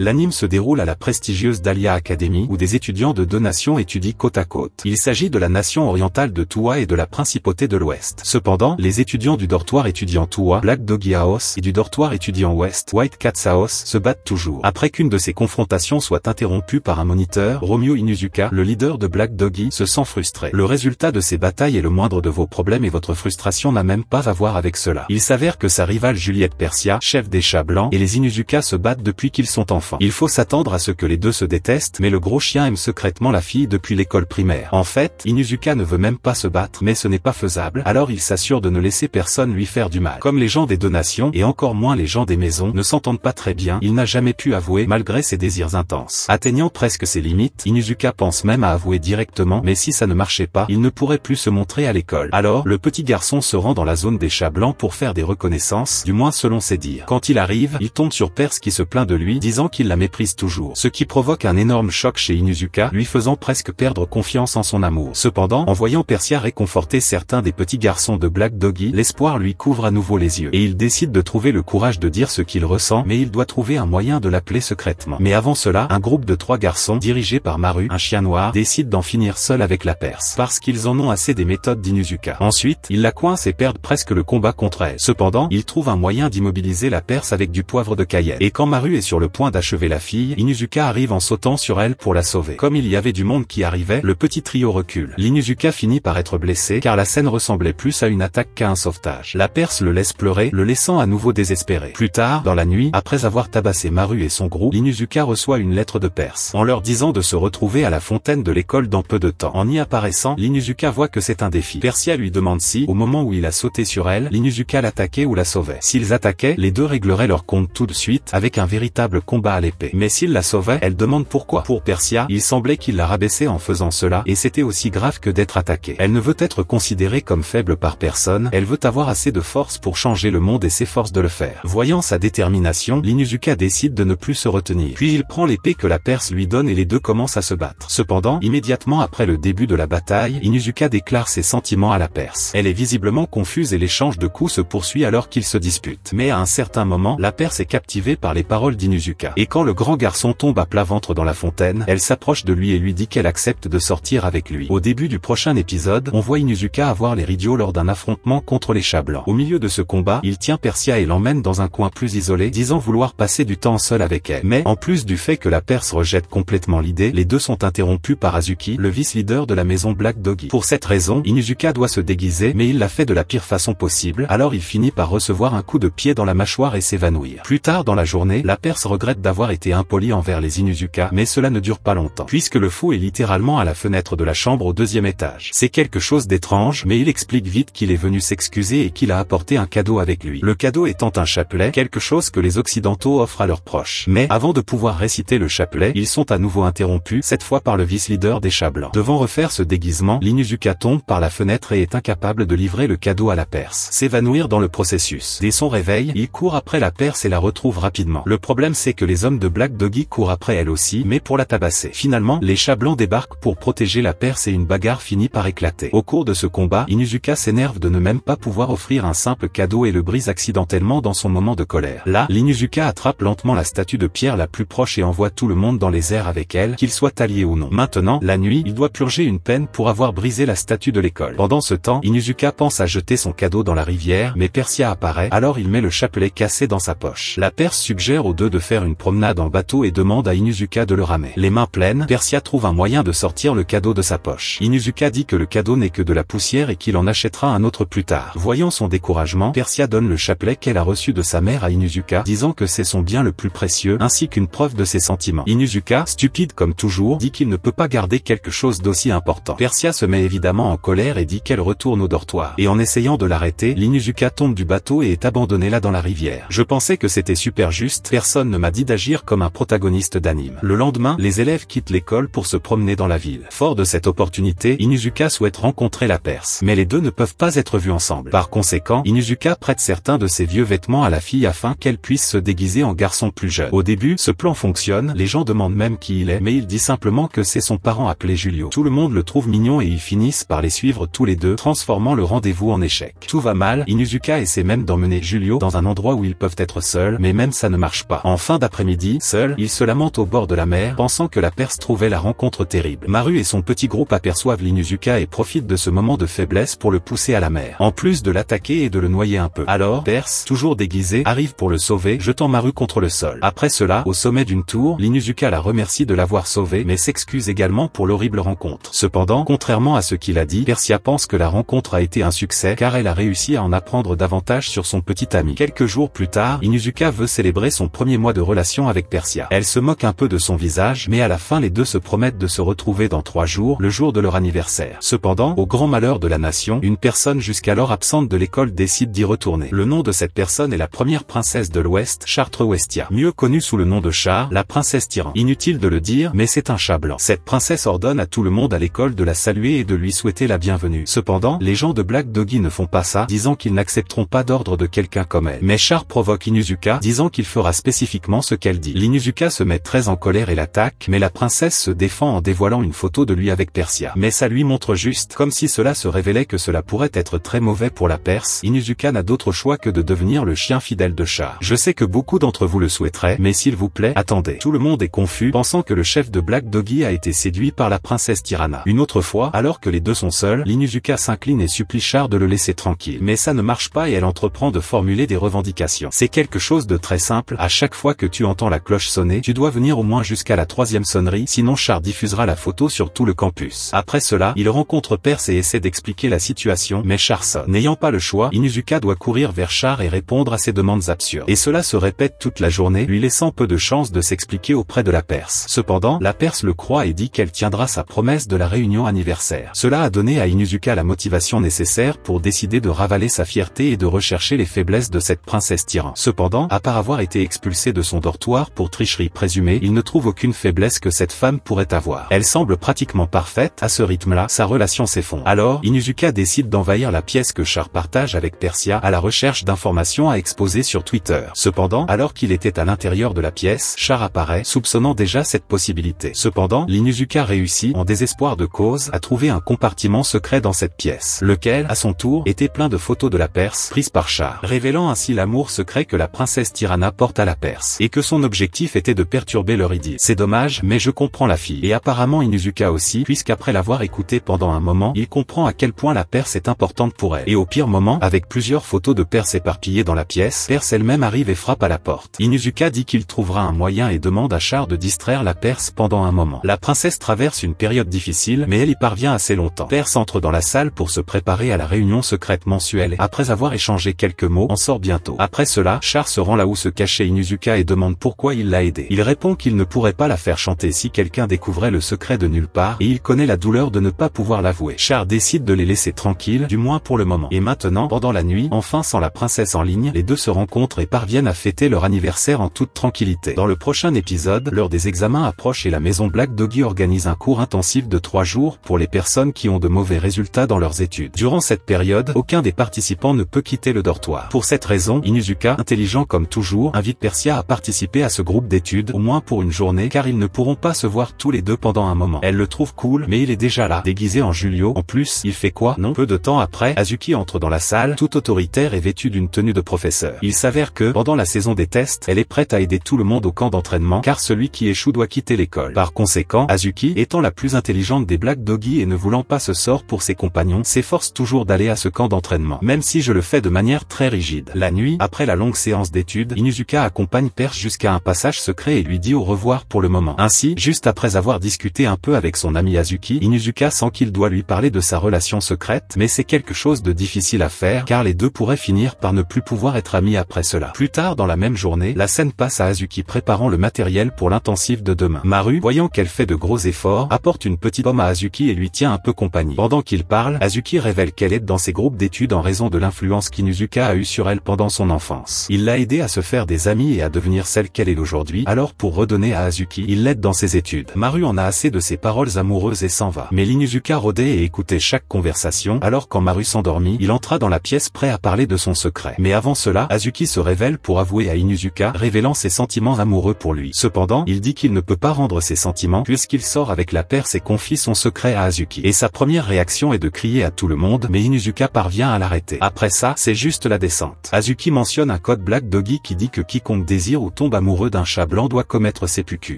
L'anime se déroule à la prestigieuse Dahlia Academy où des étudiants de deux nations étudient côte à côte. Il s'agit de la nation orientale de Toua et de la principauté de l'Ouest. Cependant, les étudiants du dortoir étudiant Toua, Black Doggy et du dortoir étudiant Ouest, White Cat's House, se battent toujours. Après qu'une de ces confrontations soit interrompue par un moniteur, Romeo Inuzuka, le leader de Black Doggy, se sent frustré. Le résultat de ces batailles est le moindre de vos problèmes et votre frustration n'a même pas à voir avec cela. Il s'avère que sa rivale Juliette Persia, chef des chats blancs, et les Inuzuka se battent depuis qu'ils sont en il faut s'attendre à ce que les deux se détestent, mais le gros chien aime secrètement la fille depuis l'école primaire. En fait, Inuzuka ne veut même pas se battre, mais ce n'est pas faisable, alors il s'assure de ne laisser personne lui faire du mal. Comme les gens des deux nations, et encore moins les gens des maisons, ne s'entendent pas très bien, il n'a jamais pu avouer, malgré ses désirs intenses. Atteignant presque ses limites, Inuzuka pense même à avouer directement, mais si ça ne marchait pas, il ne pourrait plus se montrer à l'école. Alors, le petit garçon se rend dans la zone des chats blancs pour faire des reconnaissances, du moins selon ses dires. Quand il arrive, il tombe sur Perse qui se plaint de lui, disant qu'il la méprise toujours. Ce qui provoque un énorme choc chez Inuzuka, lui faisant presque perdre confiance en son amour. Cependant, en voyant Persia réconforter certains des petits garçons de Black Doggy, l'espoir lui couvre à nouveau les yeux. Et il décide de trouver le courage de dire ce qu'il ressent, mais il doit trouver un moyen de l'appeler secrètement. Mais avant cela, un groupe de trois garçons, dirigé par Maru, un chien noir, décide d'en finir seul avec la Perse. Parce qu'ils en ont assez des méthodes d'Inuzuka. Ensuite, ils la coincent et perdent presque le combat contre elle. Cependant, ils trouvent un moyen d'immobiliser la Perse avec du poivre de Cayenne. Et quand Maru est sur le point d'acheter achever la fille, Inuzuka arrive en sautant sur elle pour la sauver. Comme il y avait du monde qui arrivait, le petit trio recule. L'Inuzuka finit par être blessé car la scène ressemblait plus à une attaque qu'à un sauvetage. La Perse le laisse pleurer, le laissant à nouveau désespéré. Plus tard, dans la nuit, après avoir tabassé Maru et son groupe, Inuzuka reçoit une lettre de Perse, en leur disant de se retrouver à la fontaine de l'école dans peu de temps. En y apparaissant, l'Inuzuka voit que c'est un défi. Persia lui demande si, au moment où il a sauté sur elle, l'Inuzuka l'attaquait ou la sauvait. S'ils attaquaient, les deux régleraient leur compte tout de suite, avec un véritable combat l'épée. Mais s'il la sauvait, elle demande pourquoi. Pour Persia, il semblait qu'il la rabaissait en faisant cela, et c'était aussi grave que d'être attaquée. Elle ne veut être considérée comme faible par personne, elle veut avoir assez de force pour changer le monde et s'efforce de le faire. Voyant sa détermination, l'Inuzuka décide de ne plus se retenir. Puis il prend l'épée que la Perse lui donne et les deux commencent à se battre. Cependant, immédiatement après le début de la bataille, Inuzuka déclare ses sentiments à la Perse. Elle est visiblement confuse et l'échange de coups se poursuit alors qu'ils se disputent. Mais à un certain moment, la Perse est captivée par les paroles d'Inuzuka. Et quand le grand garçon tombe à plat ventre dans la fontaine, elle s'approche de lui et lui dit qu'elle accepte de sortir avec lui. Au début du prochain épisode, on voit Inuzuka avoir les ridios lors d'un affrontement contre les chats blancs. Au milieu de ce combat, il tient Persia et l'emmène dans un coin plus isolé, disant vouloir passer du temps seul avec elle. Mais, en plus du fait que la Perse rejette complètement l'idée, les deux sont interrompus par Azuki, le vice-leader de la maison Black Doggy. Pour cette raison, Inuzuka doit se déguiser, mais il l'a fait de la pire façon possible, alors il finit par recevoir un coup de pied dans la mâchoire et s'évanouir. Plus tard dans la journée, la Perse regrette d'avoir avoir été impoli envers les Inuzuka, mais cela ne dure pas longtemps, puisque le fou est littéralement à la fenêtre de la chambre au deuxième étage. C'est quelque chose d'étrange, mais il explique vite qu'il est venu s'excuser et qu'il a apporté un cadeau avec lui. Le cadeau étant un chapelet, quelque chose que les Occidentaux offrent à leurs proches. Mais, avant de pouvoir réciter le chapelet, ils sont à nouveau interrompus, cette fois par le vice-leader des chats blancs. Devant refaire ce déguisement, l'Inuzuka tombe par la fenêtre et est incapable de livrer le cadeau à la Perse. S'évanouir dans le processus. Dès son réveil, il court après la Perse et la retrouve rapidement. Le problème c'est que les hommes de Black Doggy court après elle aussi mais pour la tabasser. Finalement, les chats blancs débarquent pour protéger la Perse et une bagarre finit par éclater. Au cours de ce combat, Inuzuka s'énerve de ne même pas pouvoir offrir un simple cadeau et le brise accidentellement dans son moment de colère. Là, l'Inuzuka attrape lentement la statue de pierre la plus proche et envoie tout le monde dans les airs avec elle, qu'il soit allié ou non. Maintenant, la nuit, il doit purger une peine pour avoir brisé la statue de l'école. Pendant ce temps, Inuzuka pense à jeter son cadeau dans la rivière, mais Persia apparaît, alors il met le chapelet cassé dans sa poche. La Perse suggère aux deux de faire une promesse promenade en bateau et demande à Inuzuka de le ramer. Les mains pleines, Persia trouve un moyen de sortir le cadeau de sa poche. Inuzuka dit que le cadeau n'est que de la poussière et qu'il en achètera un autre plus tard. Voyant son découragement, Persia donne le chapelet qu'elle a reçu de sa mère à Inuzuka, disant que c'est son bien le plus précieux, ainsi qu'une preuve de ses sentiments. Inuzuka, stupide comme toujours, dit qu'il ne peut pas garder quelque chose d'aussi important. Persia se met évidemment en colère et dit qu'elle retourne au dortoir. Et en essayant de l'arrêter, Inuzuka tombe du bateau et est abandonnée là dans la rivière. Je pensais que c'était super juste, personne ne m'a dit agir comme un protagoniste d'anime. Le lendemain, les élèves quittent l'école pour se promener dans la ville. Fort de cette opportunité, Inuzuka souhaite rencontrer la Perse. Mais les deux ne peuvent pas être vus ensemble. Par conséquent, Inuzuka prête certains de ses vieux vêtements à la fille afin qu'elle puisse se déguiser en garçon plus jeune. Au début, ce plan fonctionne, les gens demandent même qui il est, mais il dit simplement que c'est son parent appelé Julio. Tout le monde le trouve mignon et ils finissent par les suivre tous les deux, transformant le rendez-vous en échec. Tout va mal, Inuzuka essaie même d'emmener Julio dans un endroit où ils peuvent être seuls, mais même ça ne marche pas. Enfin d'après midi seul, il se lamente au bord de la mer, pensant que la Perse trouvait la rencontre terrible. Maru et son petit groupe aperçoivent l'Inuzuka et profitent de ce moment de faiblesse pour le pousser à la mer. En plus de l'attaquer et de le noyer un peu. Alors, Perse, toujours déguisé, arrive pour le sauver, jetant Maru contre le sol. Après cela, au sommet d'une tour, l'Inuzuka la remercie de l'avoir sauvé, mais s'excuse également pour l'horrible rencontre. Cependant, contrairement à ce qu'il a dit, Persia pense que la rencontre a été un succès, car elle a réussi à en apprendre davantage sur son petit ami. Quelques jours plus tard, Inuzuka veut célébrer son premier mois de relation avec Persia. Elle se moque un peu de son visage mais à la fin les deux se promettent de se retrouver dans trois jours, le jour de leur anniversaire. Cependant, au grand malheur de la nation, une personne jusqu'alors absente de l'école décide d'y retourner. Le nom de cette personne est la première princesse de l'Ouest, Chartres Westia. Mieux connue sous le nom de Char, la princesse tyran. Inutile de le dire, mais c'est un chat blanc. Cette princesse ordonne à tout le monde à l'école de la saluer et de lui souhaiter la bienvenue. Cependant, les gens de Black Doggy ne font pas ça, disant qu'ils n'accepteront pas d'ordre de quelqu'un comme elle. Mais Char provoque Inuzuka, disant qu'il fera spécifiquement ce qu'elle dit. L'Inuzuka se met très en colère et l'attaque, mais la princesse se défend en dévoilant une photo de lui avec Persia. Mais ça lui montre juste, comme si cela se révélait que cela pourrait être très mauvais pour la Perse, Inuzuka n'a d'autre choix que de devenir le chien fidèle de Char. Je sais que beaucoup d'entre vous le souhaiteraient, mais s'il vous plaît, attendez. Tout le monde est confus, pensant que le chef de Black Doggy a été séduit par la princesse Tirana. Une autre fois, alors que les deux sont seuls, l'Inuzuka s'incline et supplie Char de le laisser tranquille. Mais ça ne marche pas et elle entreprend de formuler des revendications. C'est quelque chose de très simple, à chaque fois que tu en la cloche sonner, tu dois venir au moins jusqu'à la troisième sonnerie, sinon Char diffusera la photo sur tout le campus. Après cela, il rencontre Perse et essaie d'expliquer la situation, mais Char sonne. N'ayant pas le choix, Inuzuka doit courir vers Char et répondre à ses demandes absurdes. Et cela se répète toute la journée, lui laissant peu de chances de s'expliquer auprès de la Perse. Cependant, la Perse le croit et dit qu'elle tiendra sa promesse de la réunion anniversaire. Cela a donné à Inuzuka la motivation nécessaire pour décider de ravaler sa fierté et de rechercher les faiblesses de cette princesse tyran. Cependant, à part avoir été expulsé de son dortoir, pour tricherie présumée, il ne trouve aucune faiblesse que cette femme pourrait avoir. Elle semble pratiquement parfaite, à ce rythme-là, sa relation s'effondre. Alors, Inuzuka décide d'envahir la pièce que Char partage avec Persia à la recherche d'informations à exposer sur Twitter. Cependant, alors qu'il était à l'intérieur de la pièce, Char apparaît, soupçonnant déjà cette possibilité. Cependant, l'Inuzuka réussit, en désespoir de cause, à trouver un compartiment secret dans cette pièce, lequel, à son tour, était plein de photos de la Perse, prises par Char, révélant ainsi l'amour secret que la princesse Tirana porte à la Perse, et que son son objectif était de perturber leur idylle. C'est dommage, mais je comprends la fille. Et apparemment Inuzuka aussi, puisqu'après l'avoir écoutée pendant un moment, il comprend à quel point la Perse est importante pour elle. Et au pire moment, avec plusieurs photos de Perse éparpillées dans la pièce, Perse elle-même arrive et frappe à la porte. Inuzuka dit qu'il trouvera un moyen et demande à Char de distraire la Perse pendant un moment. La princesse traverse une période difficile, mais elle y parvient assez longtemps. Perse entre dans la salle pour se préparer à la réunion secrète mensuelle. Après avoir échangé quelques mots, en sort bientôt. Après cela, Char se rend là où se cachait Inuzuka et demande pourquoi il l'a aidé. Il répond qu'il ne pourrait pas la faire chanter si quelqu'un découvrait le secret de nulle part et il connaît la douleur de ne pas pouvoir l'avouer. Char décide de les laisser tranquilles, du moins pour le moment. Et maintenant, pendant la nuit, enfin sans la princesse en ligne, les deux se rencontrent et parviennent à fêter leur anniversaire en toute tranquillité. Dans le prochain épisode, l'heure des examens approche et la maison Black Doggy organise un cours intensif de trois jours pour les personnes qui ont de mauvais résultats dans leurs études. Durant cette période, aucun des participants ne peut quitter le dortoir. Pour cette raison, Inuzuka, intelligent comme toujours, invite Persia à participer à ce groupe d'études au moins pour une journée car ils ne pourront pas se voir tous les deux pendant un moment. Elle le trouve cool mais il est déjà là, déguisé en Julio. En plus, il fait quoi Non, peu de temps après, Azuki entre dans la salle, tout autoritaire et vêtu d'une tenue de professeur. Il s'avère que, pendant la saison des tests, elle est prête à aider tout le monde au camp d'entraînement car celui qui échoue doit quitter l'école. Par conséquent, Azuki, étant la plus intelligente des Black Doggy et ne voulant pas ce sort pour ses compagnons, s'efforce toujours d'aller à ce camp d'entraînement, même si je le fais de manière très rigide. La nuit, après la longue séance d'études, Inuzuka accompagne Perche jusqu'à jusqu'à un passage secret et lui dit au revoir pour le moment. Ainsi, juste après avoir discuté un peu avec son ami Azuki, Inuzuka sent qu'il doit lui parler de sa relation secrète, mais c'est quelque chose de difficile à faire car les deux pourraient finir par ne plus pouvoir être amis après cela. Plus tard dans la même journée, la scène passe à Azuki préparant le matériel pour l'intensif de demain. Maru, voyant qu'elle fait de gros efforts, apporte une petite pomme à Azuki et lui tient un peu compagnie. Pendant qu'il parle, Azuki révèle qu'elle est dans ses groupes d'études en raison de l'influence qu'Inuzuka a eue sur elle pendant son enfance. Il l'a aidée à se faire des amis et à devenir celle qu'elle est aujourd'hui, alors pour redonner à Azuki, il l'aide dans ses études. Maru en a assez de ses paroles amoureuses et s'en va. Mais l'Inuzuka rôdait et écoutait chaque conversation, alors quand Maru s'endormit, il entra dans la pièce prêt à parler de son secret. Mais avant cela, Azuki se révèle pour avouer à Inuzuka, révélant ses sentiments amoureux pour lui. Cependant, il dit qu'il ne peut pas rendre ses sentiments puisqu'il sort avec la Perse et confie son secret à Azuki. Et sa première réaction est de crier à tout le monde, mais Inuzuka parvient à l'arrêter. Après ça, c'est juste la descente. Azuki mentionne un code Black Doggy qui dit que quiconque désire ou tombe amoureux d'un chat blanc doit commettre ses pucus.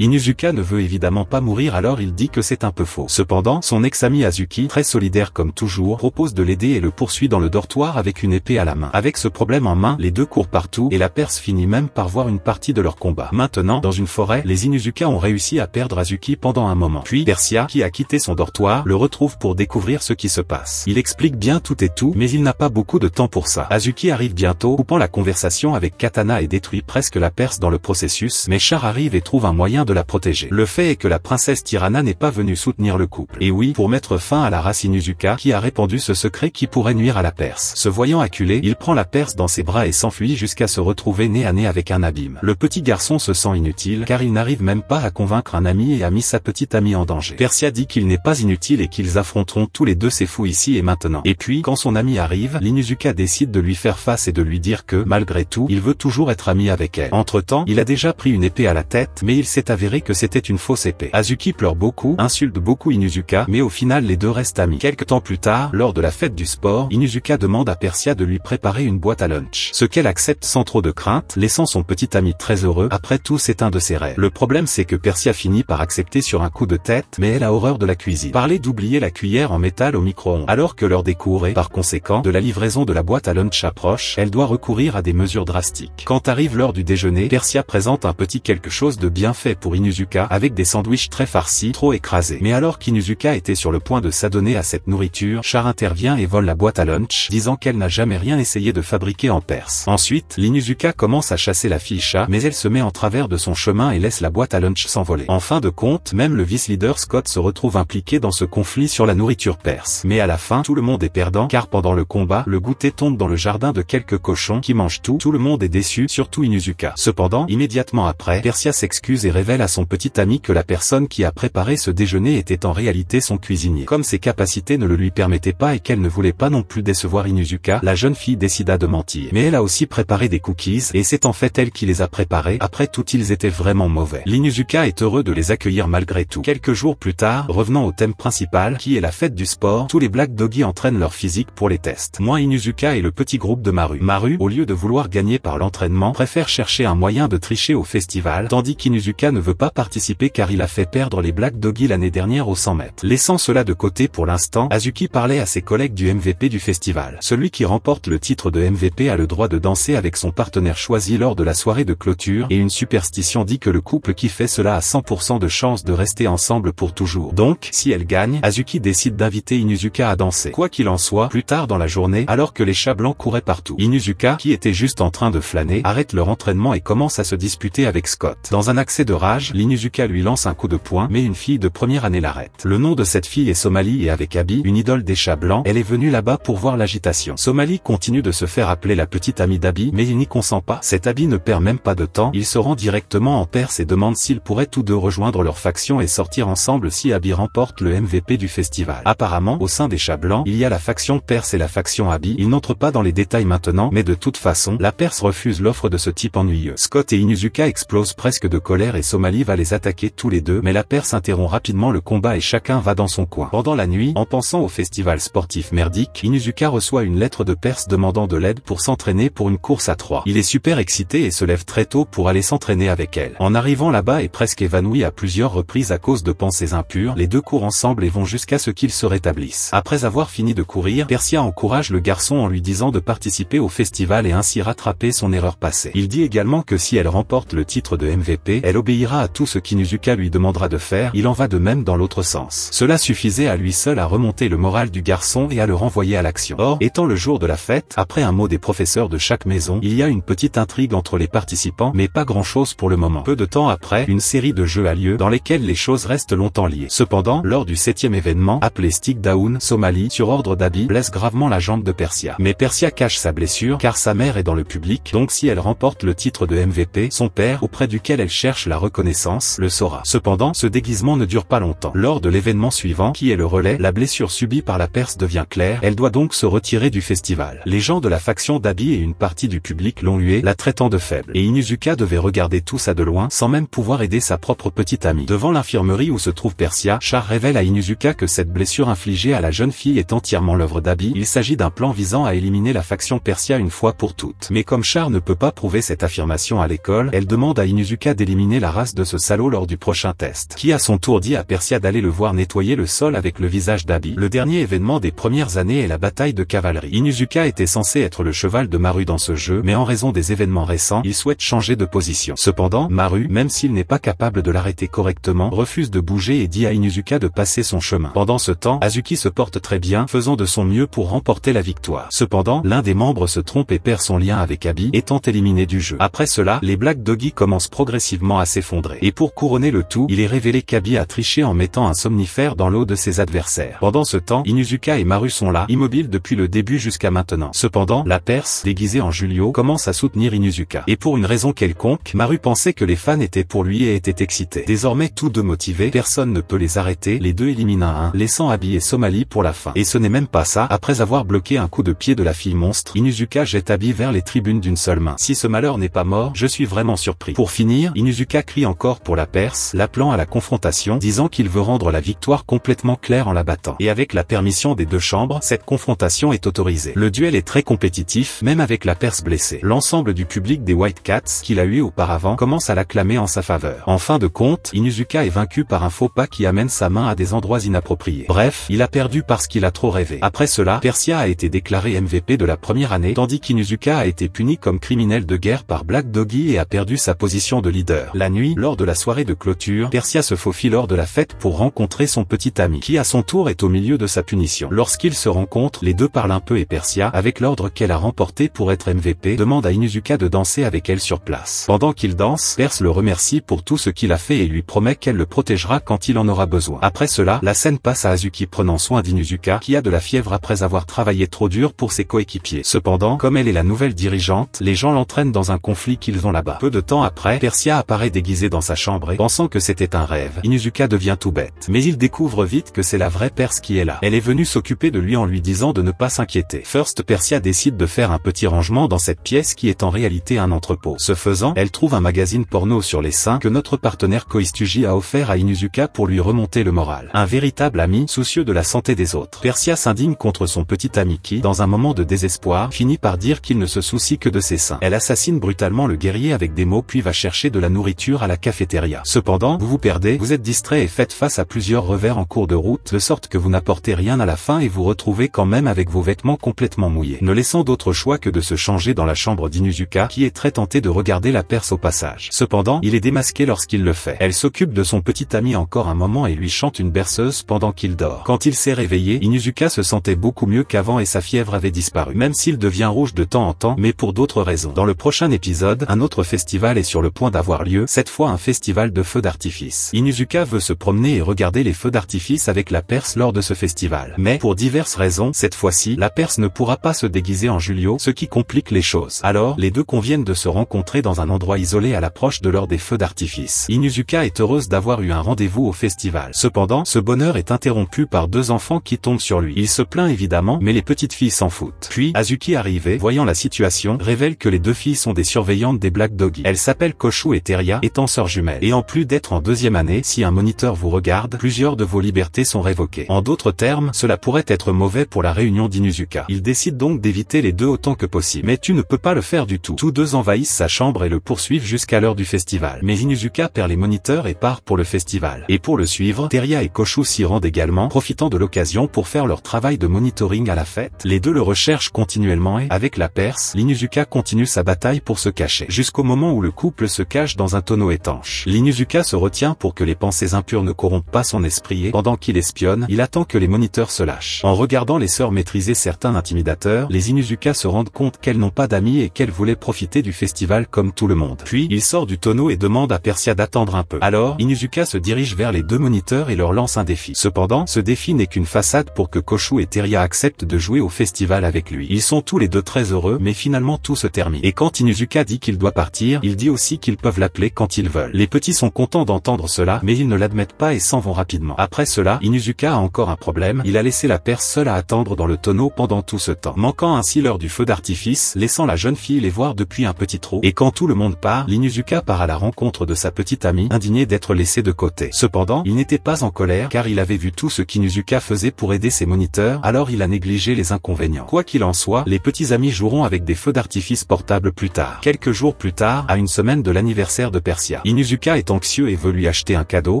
Inuzuka ne veut évidemment pas mourir alors il dit que c'est un peu faux. Cependant, son ex-ami Azuki, très solidaire comme toujours, propose de l'aider et le poursuit dans le dortoir avec une épée à la main. Avec ce problème en main, les deux courent partout et la Perse finit même par voir une partie de leur combat. Maintenant, dans une forêt, les Inuzuka ont réussi à perdre Azuki pendant un moment. Puis, Persia, qui a quitté son dortoir, le retrouve pour découvrir ce qui se passe. Il explique bien tout et tout, mais il n'a pas beaucoup de temps pour ça. Azuki arrive bientôt, coupant la conversation avec Katana et détruit presque la Perse dans le processus mais Char arrive et trouve un moyen de la protéger. Le fait est que la princesse Tirana n'est pas venue soutenir le couple. Et oui, pour mettre fin à la race Inuzuka qui a répandu ce secret qui pourrait nuire à la Perse. Se voyant acculé, il prend la Perse dans ses bras et s'enfuit jusqu'à se retrouver nez à nez avec un abîme. Le petit garçon se sent inutile car il n'arrive même pas à convaincre un ami et a mis sa petite amie en danger. Persia dit qu'il n'est pas inutile et qu'ils affronteront tous les deux ces fous ici et maintenant. Et puis, quand son ami arrive, l'Inuzuka décide de lui faire face et de lui dire que, malgré tout, il veut toujours être ami avec elle. Entre-temps, il il a déjà pris une épée à la tête mais il s'est avéré que c'était une fausse épée. Azuki pleure beaucoup, insulte beaucoup Inuzuka, mais au final les deux restent amis. Quelques temps plus tard, lors de la fête du sport, Inuzuka demande à Persia de lui préparer une boîte à lunch. Ce qu'elle accepte sans trop de crainte, laissant son petit ami très heureux, après tout c'est un de ses rêves. Le problème c'est que Persia finit par accepter sur un coup de tête, mais elle a horreur de la cuisine. Parler d'oublier la cuillère en métal au micro-ondes. Alors que l'heure des cours et, par conséquent, de la livraison de la boîte à lunch approche, elle doit recourir à des mesures drastiques. Quand arrive l'heure du déjeuner, Persia présente un petit quelque chose de bien fait pour Inuzuka avec des sandwiches très farcis, trop écrasés. Mais alors qu'Inuzuka était sur le point de s'adonner à cette nourriture, Char intervient et vole la boîte à lunch, disant qu'elle n'a jamais rien essayé de fabriquer en Perse. Ensuite, l'Inuzuka commence à chasser la fille chat, mais elle se met en travers de son chemin et laisse la boîte à lunch s'envoler. En fin de compte, même le vice-leader Scott se retrouve impliqué dans ce conflit sur la nourriture perse. Mais à la fin, tout le monde est perdant, car pendant le combat, le goûter tombe dans le jardin de quelques cochons qui mangent tout, tout le monde est déçu, surtout Inuzuka. Cependant, Immédiatement après, Persia s'excuse et révèle à son petit ami que la personne qui a préparé ce déjeuner était en réalité son cuisinier. Comme ses capacités ne le lui permettaient pas et qu'elle ne voulait pas non plus décevoir Inuzuka, la jeune fille décida de mentir. Mais elle a aussi préparé des cookies, et c'est en fait elle qui les a préparés, après tout ils étaient vraiment mauvais. L'Inuzuka est heureux de les accueillir malgré tout. Quelques jours plus tard, revenant au thème principal, qui est la fête du sport, tous les Black Doggy entraînent leur physique pour les tests. Moins Inuzuka et le petit groupe de Maru. Maru, au lieu de vouloir gagner par l'entraînement, préfère chercher un moyen de tricher au festival tandis qu'Inuzuka ne veut pas participer car il a fait perdre les Black Doggy l'année dernière aux 100 mètres. Laissant cela de côté pour l'instant, Azuki parlait à ses collègues du MVP du festival. Celui qui remporte le titre de MVP a le droit de danser avec son partenaire choisi lors de la soirée de clôture et une superstition dit que le couple qui fait cela a 100% de chance de rester ensemble pour toujours. Donc, si elle gagne, Azuki décide d'inviter Inuzuka à danser. Quoi qu'il en soit, plus tard dans la journée, alors que les chats blancs couraient partout, Inuzuka, qui était juste en train de flâner, arrête leur entraînement et commence à se disputer avec Scott. Dans un accès de rage, Linuzuka lui lance un coup de poing, mais une fille de première année l'arrête. Le nom de cette fille est Somali et avec Abby, une idole des chats blancs, elle est venue là-bas pour voir l'agitation. Somali continue de se faire appeler la petite amie d'Abby, mais il n'y consent pas. Cet Abby ne perd même pas de temps, il se rend directement en Perse et demande s'ils pourraient tous deux rejoindre leur faction et sortir ensemble si Abby remporte le MVP du festival. Apparemment, au sein des chats blancs, il y a la faction Perse et la faction Abby. Il n'entre pas dans les détails maintenant, mais de toute façon, la Perse refuse l'offre de ce type ennuyeux. Scott et Inuzuka explose presque de colère et Somali va les attaquer tous les deux mais la Perse interrompt rapidement le combat et chacun va dans son coin. Pendant la nuit, en pensant au festival sportif merdique, Inuzuka reçoit une lettre de Perse demandant de l'aide pour s'entraîner pour une course à trois. Il est super excité et se lève très tôt pour aller s'entraîner avec elle. En arrivant là-bas et presque évanoui à plusieurs reprises à cause de pensées impures, les deux courent ensemble et vont jusqu'à ce qu'ils se rétablissent. Après avoir fini de courir, Persia encourage le garçon en lui disant de participer au festival et ainsi rattraper son erreur passée. Il dit également que si elle remporte le titre de MVP, elle obéira à tout ce qu'Inuzuka lui demandera de faire, il en va de même dans l'autre sens. Cela suffisait à lui seul à remonter le moral du garçon et à le renvoyer à l'action. Or, étant le jour de la fête, après un mot des professeurs de chaque maison, il y a une petite intrigue entre les participants, mais pas grand-chose pour le moment. Peu de temps après, une série de jeux a lieu, dans lesquels les choses restent longtemps liées. Cependant, lors du septième événement, appelé Stick Down, Somalie, sur ordre d'Abi, blesse gravement la jambe de Persia. Mais Persia cache sa blessure, car sa mère est dans le public, donc si elle remporte le titre de MVP, son père auprès duquel elle cherche la reconnaissance, le saura. Cependant, ce déguisement ne dure pas longtemps. Lors de l'événement suivant, qui est le relais, la blessure subie par la Perse devient claire, elle doit donc se retirer du festival. Les gens de la faction d'Abi et une partie du public l'ont hué, la traitant de faible. Et Inuzuka devait regarder tout ça de loin, sans même pouvoir aider sa propre petite amie. Devant l'infirmerie où se trouve Persia, Char révèle à Inuzuka que cette blessure infligée à la jeune fille est entièrement l'œuvre d'Abi. Il s'agit d'un plan visant à éliminer la faction Persia une fois pour toutes. Mais comme Char ne peut pas prouver cette affirmation à l'école, elle demande à Inuzuka d'éliminer la race de ce salaud lors du prochain test, qui à son tour dit à Persia d'aller le voir nettoyer le sol avec le visage d'Abi. Le dernier événement des premières années est la bataille de cavalerie. Inuzuka était censé être le cheval de Maru dans ce jeu, mais en raison des événements récents, il souhaite changer de position. Cependant, Maru, même s'il n'est pas capable de l'arrêter correctement, refuse de bouger et dit à Inuzuka de passer son chemin. Pendant ce temps, Azuki se porte très bien, faisant de son mieux pour remporter la victoire. Cependant, l'un des membres se trompe et perd son lien avec Abi, étant éliminé du jeu. Après cela, les Black d'Oggy commence progressivement à s'effondrer. Et pour couronner le tout, il est révélé qu'Abi a triché en mettant un somnifère dans l'eau de ses adversaires. Pendant ce temps, Inuzuka et Maru sont là, immobiles depuis le début jusqu'à maintenant. Cependant, la Perse, déguisée en Julio, commence à soutenir Inuzuka. Et pour une raison quelconque, Maru pensait que les fans étaient pour lui et étaient excités. Désormais tous deux motivés, personne ne peut les arrêter, les deux éliminent un, laissant Abi et Somali pour la fin. Et ce n'est même pas ça, après avoir bloqué un coup de pied de la fille monstre, Inuzuka jette Abi vers les tribunes d'une seule main. Si ce malheur n'est pas mort, je suis vraiment surpris. Pour finir, Inuzuka crie encore pour la Perse, l'appelant à la confrontation, disant qu'il veut rendre la victoire complètement claire en la battant. Et avec la permission des deux chambres, cette confrontation est autorisée. Le duel est très compétitif, même avec la Perse blessée. L'ensemble du public des White Cats, qu'il a eu auparavant, commence à l'acclamer en sa faveur. En fin de compte, Inuzuka est vaincu par un faux pas qui amène sa main à des endroits inappropriés. Bref, il a perdu parce qu'il a trop rêvé. Après cela, Persia a été déclaré MVP de la première année, tandis qu'Inuzuka a été puni comme criminel de guerre par Black Doggy et a perdu sa position de leader. La nuit, lors de la soirée de clôture, Persia se faufile lors de la fête pour rencontrer son petit ami, qui à son tour est au milieu de sa punition. Lorsqu'ils se rencontrent, les deux parlent un peu et Persia, avec l'ordre qu'elle a remporté pour être MVP, demande à Inuzuka de danser avec elle sur place. Pendant qu'il danse, Perse le remercie pour tout ce qu'il a fait et lui promet qu'elle le protégera quand il en aura besoin. Après cela, la scène passe à Azuki prenant soin d'Inuzuka, qui a de la fièvre après avoir travaillé trop dur pour ses coéquipiers. Cependant, comme elle est la nouvelle dirigeante, les gens l'entraînent dans un conflit qu'ils ont bas Peu de temps après, Persia apparaît déguisée dans sa chambre et, pensant que c'était un rêve, Inuzuka devient tout bête. Mais il découvre vite que c'est la vraie Perse qui est là. Elle est venue s'occuper de lui en lui disant de ne pas s'inquiéter. First Persia décide de faire un petit rangement dans cette pièce qui est en réalité un entrepôt. Ce faisant, elle trouve un magazine porno sur les seins que notre partenaire Koistuji a offert à Inuzuka pour lui remonter le moral. Un véritable ami, soucieux de la santé des autres. Persia s'indigne contre son petit ami qui, dans un moment de désespoir, finit par dire qu'il ne se soucie que de ses seins. Elle assassine brutalement le guerrier avec des mots puis va chercher de la nourriture à la cafétéria. Cependant, vous vous perdez, vous êtes distrait et faites face à plusieurs revers en cours de route, de sorte que vous n'apportez rien à la fin et vous retrouvez quand même avec vos vêtements complètement mouillés. Ne laissant d'autre choix que de se changer dans la chambre d'Inuzuka, qui est très tentée de regarder la Perse au passage. Cependant, il est démasqué lorsqu'il le fait. Elle s'occupe de son petit ami encore un moment et lui chante une berceuse pendant qu'il dort. Quand il s'est réveillé, Inuzuka se sentait beaucoup mieux qu'avant et sa fièvre avait disparu. Même s'il devient rouge de temps en temps, mais pour d'autres raisons. Dans le prochain épisode, un autre festival est sur le point d'avoir lieu, cette fois un festival de feux d'artifice. Inuzuka veut se promener et regarder les feux d'artifice avec la Perse lors de ce festival. Mais, pour diverses raisons, cette fois-ci, la Perse ne pourra pas se déguiser en Julio, ce qui complique les choses. Alors, les deux conviennent de se rencontrer dans un endroit isolé à l'approche de l'heure des feux d'artifice. Inuzuka est heureuse d'avoir eu un rendez-vous au festival. Cependant, ce bonheur est interrompu par deux enfants qui tombent sur lui. Il se plaint évidemment, mais les petites filles s'en foutent. Puis, Azuki arrivée, voyant la situation, révèle que les deux filles sont des surveillantes des blagues Doggy. Elle s'appelle Koshu et Teria, étant sœurs jumelles. Et en plus d'être en deuxième année, si un moniteur vous regarde, plusieurs de vos libertés sont révoquées. En d'autres termes, cela pourrait être mauvais pour la réunion d'Inuzuka. Il décide donc d'éviter les deux autant que possible. Mais tu ne peux pas le faire du tout. Tous deux envahissent sa chambre et le poursuivent jusqu'à l'heure du festival. Mais Inuzuka perd les moniteurs et part pour le festival. Et pour le suivre, Teria et Koshu s'y rendent également, profitant de l'occasion pour faire leur travail de monitoring à la fête. Les deux le recherchent continuellement et, avec la Perse, l'Inuzuka continue sa bataille pour se cacher. jusqu'à. Au moment où le couple se cache dans un tonneau étanche. L'Inuzuka se retient pour que les pensées impures ne corrompent pas son esprit et pendant qu'il espionne, il attend que les moniteurs se lâchent. En regardant les sœurs maîtriser certains intimidateurs, les Inuzuka se rendent compte qu'elles n'ont pas d'amis et qu'elles voulaient profiter du festival comme tout le monde. Puis, il sort du tonneau et demande à Persia d'attendre un peu. Alors, Inuzuka se dirige vers les deux moniteurs et leur lance un défi. Cependant, ce défi n'est qu'une façade pour que Koshu et Teria acceptent de jouer au festival avec lui. Ils sont tous les deux très heureux, mais finalement tout se termine. Et quand Inuzuka dit qu'il doit partir, il dit aussi qu'ils peuvent l'appeler quand ils veulent. Les petits sont contents d'entendre cela, mais ils ne l'admettent pas et s'en vont rapidement. Après cela, Inuzuka a encore un problème, il a laissé la paire seule à attendre dans le tonneau pendant tout ce temps, manquant ainsi l'heure du feu d'artifice, laissant la jeune fille les voir depuis un petit trou, et quand tout le monde part, l'Inuzuka part à la rencontre de sa petite amie, indignée d'être laissée de côté. Cependant, il n'était pas en colère car il avait vu tout ce qu'Inuzuka faisait pour aider ses moniteurs, alors il a négligé les inconvénients. Quoi qu'il en soit, les petits amis joueront avec des feux d'artifice portables plus tard. Quelques jours plus tard, tard, à une semaine de l'anniversaire de Persia. Inuzuka est anxieux et veut lui acheter un cadeau,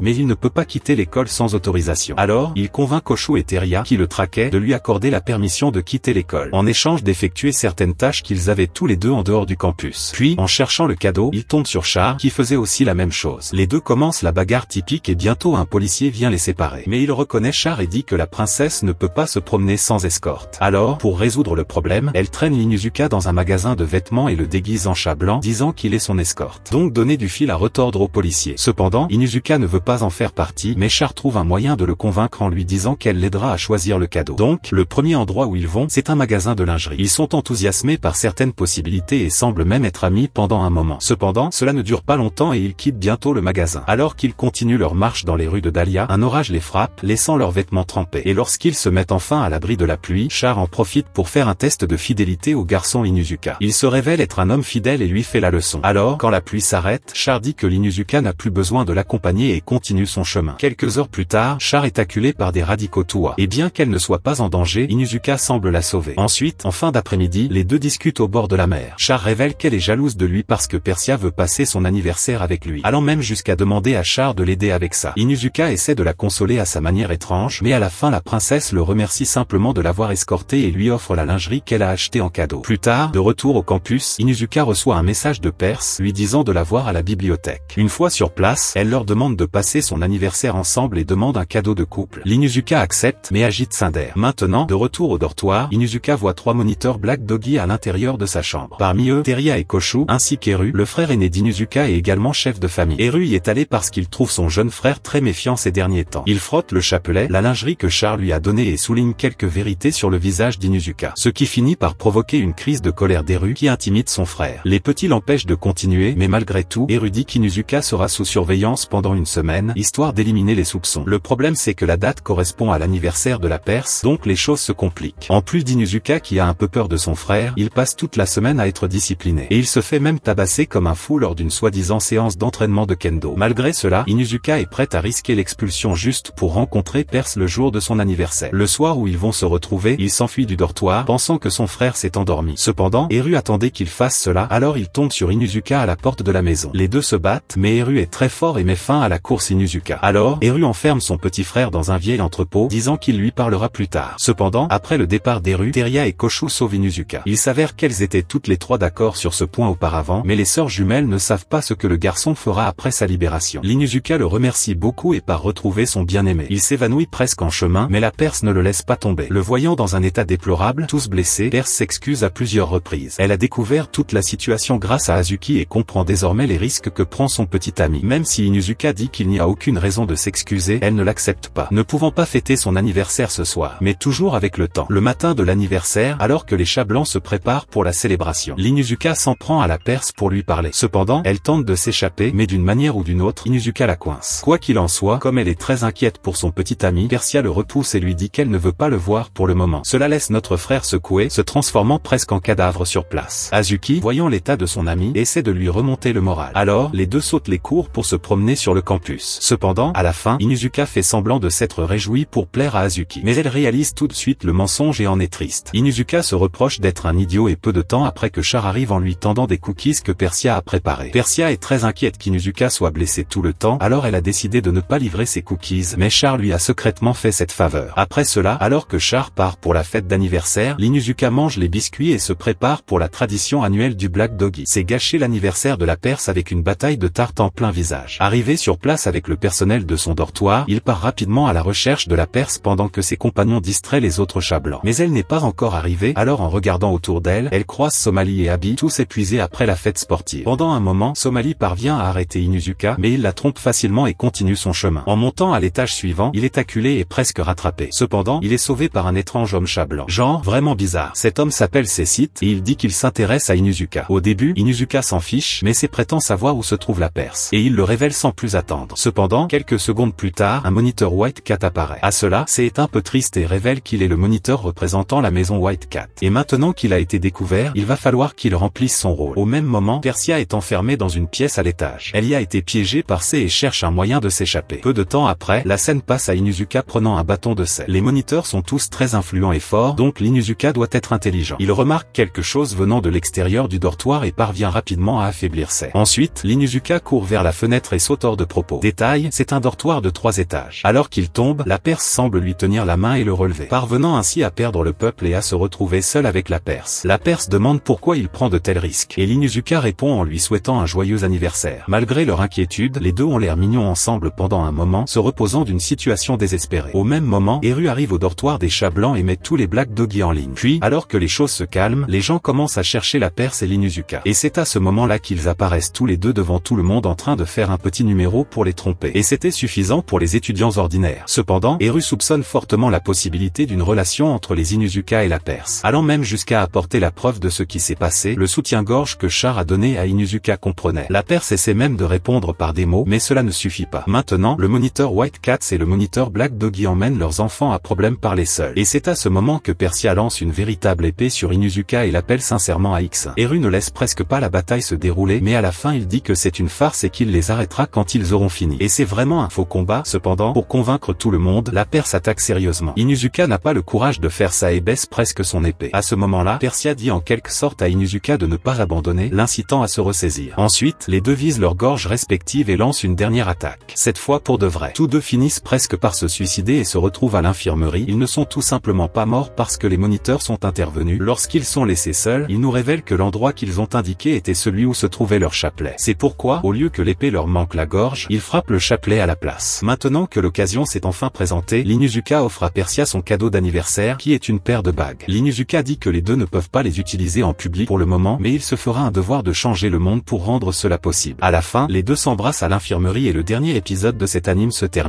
mais il ne peut pas quitter l'école sans autorisation. Alors, il convainc Koshu et Teria, qui le traquaient, de lui accorder la permission de quitter l'école, en échange d'effectuer certaines tâches qu'ils avaient tous les deux en dehors du campus. Puis, en cherchant le cadeau, il tombe sur Char, qui faisait aussi la même chose. Les deux commencent la bagarre typique et bientôt un policier vient les séparer. Mais il reconnaît Char et dit que la princesse ne peut pas se promener sans escorte. Alors, pour résoudre le problème, elle traîne Inuzuka dans un magasin de vêtements et le déguise en chat blanc, disant qu'il est son escorte. Donc donner du fil à retordre aux policiers. Cependant, Inuzuka ne veut pas en faire partie, mais Char trouve un moyen de le convaincre en lui disant qu'elle l'aidera à choisir le cadeau. Donc, le premier endroit où ils vont, c'est un magasin de lingerie. Ils sont enthousiasmés par certaines possibilités et semblent même être amis pendant un moment. Cependant, cela ne dure pas longtemps et ils quittent bientôt le magasin. Alors qu'ils continuent leur marche dans les rues de Dahlia, un orage les frappe, laissant leurs vêtements trempés. Et lorsqu'ils se mettent enfin à l'abri de la pluie, Char en profite pour faire un test de fidélité au garçon Inuzuka. Il se révèle être un homme fidèle et lui fait la leçon. Alors, quand la pluie s'arrête, Char dit que l'Inuzuka n'a plus besoin de l'accompagner et continue son chemin. Quelques heures plus tard, Char est acculé par des radicaux Et bien qu'elle ne soit pas en danger, Inuzuka semble la sauver. Ensuite, en fin d'après-midi, les deux discutent au bord de la mer. Char révèle qu'elle est jalouse de lui parce que Persia veut passer son anniversaire avec lui, allant même jusqu'à demander à Char de l'aider avec ça. Inuzuka essaie de la consoler à sa manière étrange, mais à la fin la princesse le remercie simplement de l'avoir escortée et lui offre la lingerie qu'elle a achetée en cadeau. Plus tard, de retour au campus, Inuzuka reçoit un message de Perse lui disant de la voir à la bibliothèque. Une fois sur place, elle leur demande de passer son anniversaire ensemble et demande un cadeau de couple. L'Inuzuka accepte mais agite Sinder. Maintenant, de retour au dortoir, Inuzuka voit trois moniteurs Black Doggy à l'intérieur de sa chambre. Parmi eux, Teria et Koshu, ainsi qu'Eru, le frère aîné d'Inuzuka et également chef de famille. Eru y est allé parce qu'il trouve son jeune frère très méfiant ces derniers temps. Il frotte le chapelet, la lingerie que Charles lui a donnée et souligne quelques vérités sur le visage d'Inuzuka. Ce qui finit par provoquer une crise de colère d'Eru qui intimide son frère. Les petits de continuer mais malgré tout, Érudit Kinuzuka sera sous surveillance pendant une semaine, histoire d'éliminer les soupçons. Le problème c'est que la date correspond à l'anniversaire de la Perse, donc les choses se compliquent. En plus d'Inuzuka qui a un peu peur de son frère, il passe toute la semaine à être discipliné. Et il se fait même tabasser comme un fou lors d'une soi-disant séance d'entraînement de kendo. Malgré cela, Inuzuka est prête à risquer l'expulsion juste pour rencontrer Perse le jour de son anniversaire. Le soir où ils vont se retrouver, il s'enfuit du dortoir, pensant que son frère s'est endormi. Cependant, Eru attendait qu'il fasse cela, alors il tombe sur Inuzuka à la porte de la maison. Les deux se battent, mais Eru est très fort et met fin à la course Inuzuka. Alors, Eru enferme son petit frère dans un vieil entrepôt, disant qu'il lui parlera plus tard. Cependant, après le départ d'Eru, Teria et Koshu sauvent Inuzuka. Il s'avère qu'elles étaient toutes les trois d'accord sur ce point auparavant, mais les sœurs jumelles ne savent pas ce que le garçon fera après sa libération. L'Inuzuka le remercie beaucoup et part retrouver son bien-aimé. Il s'évanouit presque en chemin, mais la Perse ne le laisse pas tomber. Le voyant dans un état déplorable, tous blessés, Perse s'excuse à plusieurs reprises. Elle a découvert toute la situation grâce à Azuki et comprend désormais les risques que prend son petit ami. Même si Inuzuka dit qu'il n'y a aucune raison de s'excuser, elle ne l'accepte pas, ne pouvant pas fêter son anniversaire ce soir. Mais toujours avec le temps. Le matin de l'anniversaire, alors que les chats blancs se préparent pour la célébration, l'Inuzuka s'en prend à la Perse pour lui parler. Cependant, elle tente de s'échapper, mais d'une manière ou d'une autre, Inuzuka la coince. Quoi qu'il en soit, comme elle est très inquiète pour son petit ami, Persia le repousse et lui dit qu'elle ne veut pas le voir pour le moment. Cela laisse notre frère secoué, se transformant presque en cadavre sur place. Azuki, voyant l'état de son ami, essaie de lui remonter le moral. Alors, les deux sautent les cours pour se promener sur le campus. Cependant, à la fin, Inuzuka fait semblant de s'être réjoui pour plaire à Azuki. Mais elle réalise tout de suite le mensonge et en est triste. Inuzuka se reproche d'être un idiot et peu de temps après que Char arrive en lui tendant des cookies que Persia a préparé. Persia est très inquiète qu'Inuzuka soit blessé tout le temps, alors elle a décidé de ne pas livrer ses cookies, mais Char lui a secrètement fait cette faveur. Après cela, alors que Char part pour la fête d'anniversaire, l'Inuzuka mange les biscuits et se prépare pour la tradition annuelle du Black Doggy gâcher l'anniversaire de la Perse avec une bataille de tartes en plein visage. Arrivé sur place avec le personnel de son dortoir, il part rapidement à la recherche de la Perse pendant que ses compagnons distraient les autres chats blancs. Mais elle n'est pas encore arrivée, alors en regardant autour d'elle, elle croise Somali et Abby, tous épuisés après la fête sportive. Pendant un moment, Somalie parvient à arrêter Inuzuka, mais il la trompe facilement et continue son chemin. En montant à l'étage suivant, il est acculé et presque rattrapé. Cependant, il est sauvé par un étrange homme chat blanc. Genre, vraiment bizarre. Cet homme s'appelle Cécite, et il dit qu'il s'intéresse à Inuzuka. Au début, Inuzuka Inuzuka s'en fiche mais c'est prétend savoir où se trouve la Perse. Et il le révèle sans plus attendre. Cependant, quelques secondes plus tard, un moniteur White Cat apparaît. À cela, c'est un peu triste et révèle qu'il est le moniteur représentant la maison White Cat. Et maintenant qu'il a été découvert, il va falloir qu'il remplisse son rôle. Au même moment, Persia est enfermée dans une pièce à l'étage. Elle y a été piégée par C et cherche un moyen de s'échapper. Peu de temps après, la scène passe à Inuzuka prenant un bâton de sel. Les moniteurs sont tous très influents et forts, donc l'Inuzuka doit être intelligent. Il remarque quelque chose venant de l'extérieur du dortoir et parvient vient rapidement à affaiblir ses. Ensuite, l'Inuzuka court vers la fenêtre et saute hors de propos. Détail, c'est un dortoir de trois étages. Alors qu'il tombe, la Perse semble lui tenir la main et le relever, parvenant ainsi à perdre le peuple et à se retrouver seul avec la Perse. La Perse demande pourquoi il prend de tels risques, et l'Inuzuka répond en lui souhaitant un joyeux anniversaire. Malgré leur inquiétude, les deux ont l'air mignons ensemble pendant un moment, se reposant d'une situation désespérée. Au même moment, Eru arrive au dortoir des chats blancs et met tous les Black Doggy en ligne. Puis, alors que les choses se calment, les gens commencent à chercher la Perse et l'Inuzuka c'est à ce moment-là qu'ils apparaissent tous les deux devant tout le monde en train de faire un petit numéro pour les tromper. Et c'était suffisant pour les étudiants ordinaires. Cependant, Eru soupçonne fortement la possibilité d'une relation entre les Inuzuka et la Perse, allant même jusqu'à apporter la preuve de ce qui s'est passé, le soutien-gorge que Char a donné à Inuzuka comprenait. La Perse essaie même de répondre par des mots, mais cela ne suffit pas. Maintenant, le moniteur White Cats et le moniteur Black Doggy emmènent leurs enfants à problème par les seuls. Et c'est à ce moment que Persia lance une véritable épée sur Inuzuka et l'appelle sincèrement à X. Eru ne laisse presque pas la bataille se dérouler mais à la fin il dit que c'est une farce et qu'il les arrêtera quand ils auront fini. Et c'est vraiment un faux combat, cependant, pour convaincre tout le monde, la Perse attaque sérieusement. Inuzuka n'a pas le courage de faire ça et baisse presque son épée. À ce moment-là, Persia dit en quelque sorte à Inuzuka de ne pas abandonner, l'incitant à se ressaisir. Ensuite, les deux visent leurs gorges respectives et lancent une dernière attaque. Cette fois pour de vrai. Tous deux finissent presque par se suicider et se retrouvent à l'infirmerie. Ils ne sont tout simplement pas morts parce que les moniteurs sont intervenus. Lorsqu'ils sont laissés seuls, ils nous révèlent que l'endroit qu'ils ont indiqué était celui où se trouvait leur chapelet. C'est pourquoi, au lieu que l'épée leur manque la gorge, ils frappent le chapelet à la place. Maintenant que l'occasion s'est enfin présentée, l'Inuzuka offre à Persia son cadeau d'anniversaire, qui est une paire de bagues. L'Inuzuka dit que les deux ne peuvent pas les utiliser en public pour le moment, mais il se fera un devoir de changer le monde pour rendre cela possible. À la fin, les deux s'embrassent à l'infirmerie et le dernier épisode de cet anime se termine.